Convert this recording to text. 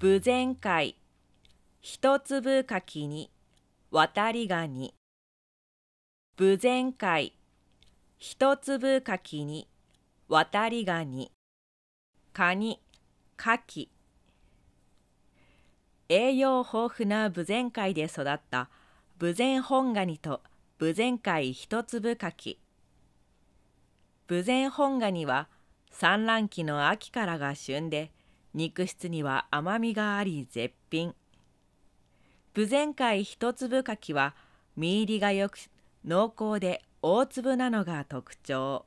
無前会一粒かきに渡りがに無前会一粒かきに渡りがにカニカキ栄養豊富な無前会で育った無前本ガニと無前会一粒かき無前本ガニは産卵期の秋からが旬で肉質には甘みがあり絶品豊前海一粒柿は身入りがよく濃厚で大粒なのが特徴